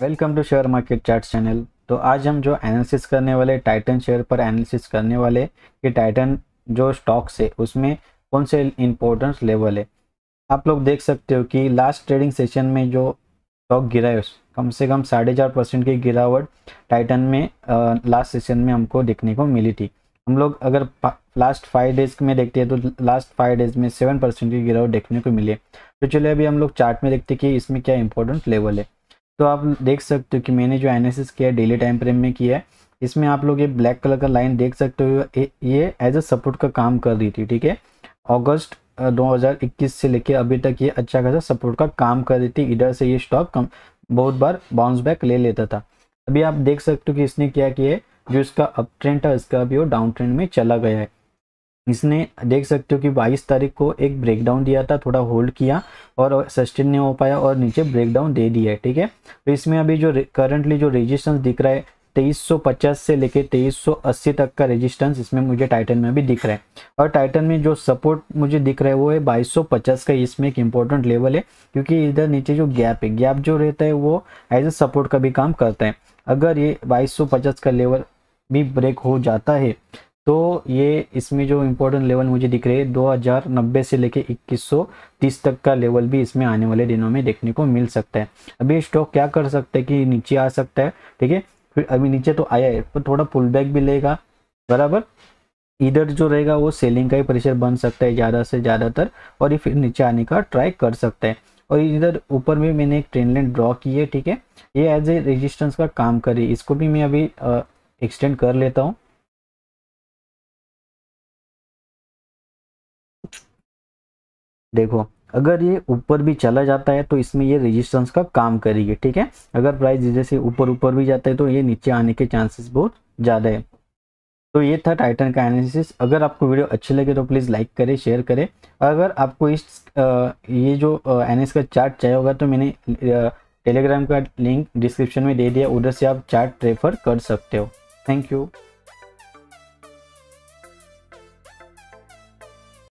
welcome to share market chart channel तो आज हम जो एनालिसिस करने वाले टाइटन शेयर पर एनालिसिस करने वाले कि टाइटन जो स्टॉक्स है उसमें कौन से इम्पोर्टेंस लेवल है आप लोग देख सकते हो कि लास्ट ट्रेडिंग सेशन में जो स्टॉक गिरा है कम से कम साढ़े चार परसेंट की गिरावट टाइटन में लास्ट सेशन में हमको देखने को मिली थी हम लोग अगर लास्ट फाइव डेज में देखते हैं तो लास्ट फाइव डेज में सेवन परसेंट की गिरावट देखने को मिली है तो चलिए अभी हम लोग चार्ट में देखते हैं कि इसमें क्या इंपॉर्टेंट लेवल है तो आप देख सकते हो कि मैंने जो एनालिसिस किया है डेली टाइम फ्रेम में किया है इसमें आप लोग ये ब्लैक कलर का लाइन देख सकते हो ये एज अ सपोर्ट का काम कर रही थी ठीक है अगस्त 2021 से लेके अभी तक ये अच्छा खासा सपोर्ट का काम कर रही थी इधर से ये स्टॉक कम बहुत बार बाउंस बैक ले लेता था अभी आप देख सकते हो कि इसने क्या किया है जो इसका अप ट्रेंड था इसका अभी वो डाउन ट्रेंड में चला गया है इसने देख सकते हो कि 22 तारीख को एक ब्रेकडाउन दिया था थोड़ा होल्ड किया और सस्टेन नहीं हो पाया और नीचे ब्रेकडाउन दे दिया है ठीक है तो इसमें अभी जो करंटली जो रेजिस्टेंस दिख रहा है 2350 से लेके 2380 तक का रेजिस्टेंस इसमें मुझे टाइटन में भी दिख रहा है और टाइटन में जो सपोर्ट मुझे दिख रहा है वो है 2250 का इसमें एक इम्पोर्टेंट लेवल है क्योंकि इधर नीचे जो गैप है गैप जो रहता है वो एज ए सपोर्ट का भी काम करता है अगर ये 2250 का लेवल भी ब्रेक हो जाता है तो ये इसमें जो इम्पोर्टेंट लेवल मुझे दिख रहे हैं 2090 से लेके 2130 तक का लेवल भी इसमें आने वाले दिनों में देखने को मिल सकता है अभी स्टॉक क्या कर सकता है कि नीचे आ सकता है ठीक है फिर अभी नीचे तो आया है पर थोड़ा पुल बैक भी लेगा बराबर इधर जो रहेगा वो सेलिंग का ही प्रेशर बन सकता है ज़्यादा से ज़्यादातर और ये फिर नीचे आने का ट्राई कर सकता है और इधर ऊपर में मैंने एक ट्रेन लाइन ड्रॉ की है ठीक है ये एज ए रेजिस्टेंस का काम करे इसको भी मैं अभी एक्सटेंड कर लेता हूँ देखो अगर ये ऊपर भी चला जाता है तो इसमें ये रेजिस्टेंस का काम करेगी ठीक है अगर प्राइस जैसे ऊपर ऊपर भी जाता है तो ये नीचे आने के चांसेस बहुत ज़्यादा है तो ये था टाइटन का एनालिसिस अगर आपको वीडियो अच्छी लगे तो प्लीज़ लाइक करें शेयर करें अगर आपको इस ये जो एन का चार्ट चाहिए होगा तो मैंने टेलीग्राम का लिंक डिस्क्रिप्शन में दे दिया उधर से आप चार्ट रेफर कर सकते हो थैंक यू